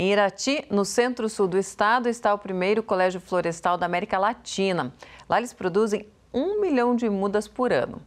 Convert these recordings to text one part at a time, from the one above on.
Em Irati, no centro-sul do estado, está o primeiro colégio florestal da América Latina. Lá eles produzem um milhão de mudas por ano.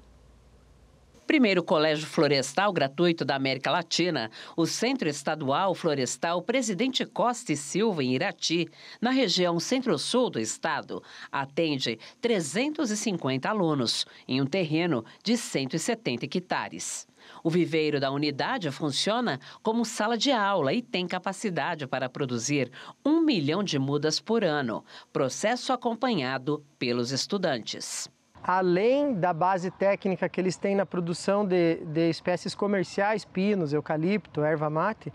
Primeiro Colégio Florestal Gratuito da América Latina, o Centro Estadual Florestal Presidente Costa e Silva, em Irati, na região centro-sul do estado, atende 350 alunos, em um terreno de 170 hectares. O viveiro da unidade funciona como sala de aula e tem capacidade para produzir um milhão de mudas por ano, processo acompanhado pelos estudantes além da base técnica que eles têm na produção de, de espécies comerciais, pinos, eucalipto, erva mate,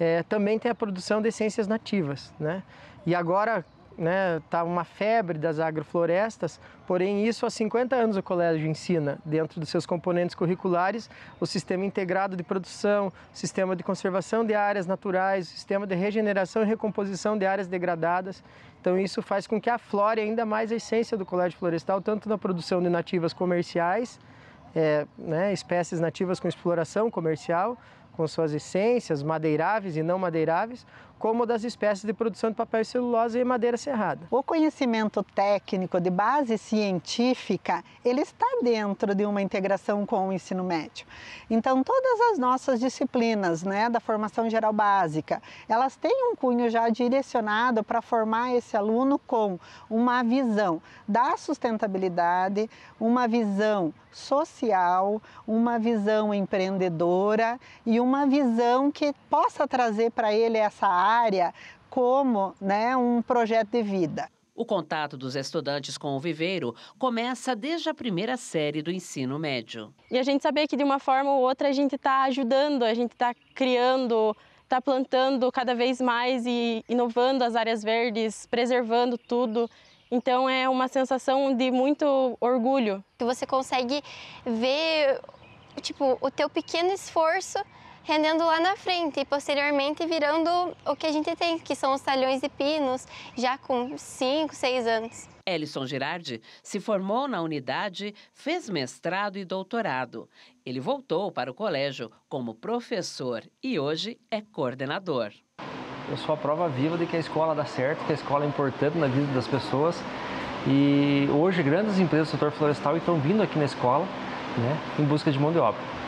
é, também tem a produção de essências nativas, né? E agora, né, tá uma febre das agroflorestas, porém isso há 50 anos o colégio ensina, dentro dos seus componentes curriculares, o sistema integrado de produção, sistema de conservação de áreas naturais, sistema de regeneração e recomposição de áreas degradadas. Então isso faz com que aflore ainda mais a essência do colégio florestal, tanto na produção de nativas comerciais, é, né, espécies nativas com exploração comercial, com suas essências, madeiráveis e não madeiráveis, como das espécies de produção de papel e celulose e madeira serrada. O conhecimento técnico de base científica, ele está dentro de uma integração com o ensino médio. Então, todas as nossas disciplinas, né, da formação geral básica, elas têm um cunho já direcionado para formar esse aluno com uma visão da sustentabilidade, uma visão social, uma visão empreendedora e uma visão que possa trazer para ele essa área como né, um projeto de vida. O contato dos estudantes com o viveiro começa desde a primeira série do ensino médio. E a gente saber que de uma forma ou outra a gente está ajudando, a gente está criando, está plantando cada vez mais e inovando as áreas verdes, preservando tudo. Então é uma sensação de muito orgulho. Você consegue ver tipo o teu pequeno esforço rendendo lá na frente e posteriormente virando o que a gente tem, que são os talhões de pinos, já com 5, 6 anos. Ellison Girardi se formou na unidade, fez mestrado e doutorado. Ele voltou para o colégio como professor e hoje é coordenador. Eu sou a prova viva de que a escola dá certo, que a escola é importante na vida das pessoas. E hoje grandes empresas do setor florestal estão vindo aqui na escola né, em busca de mão de obra.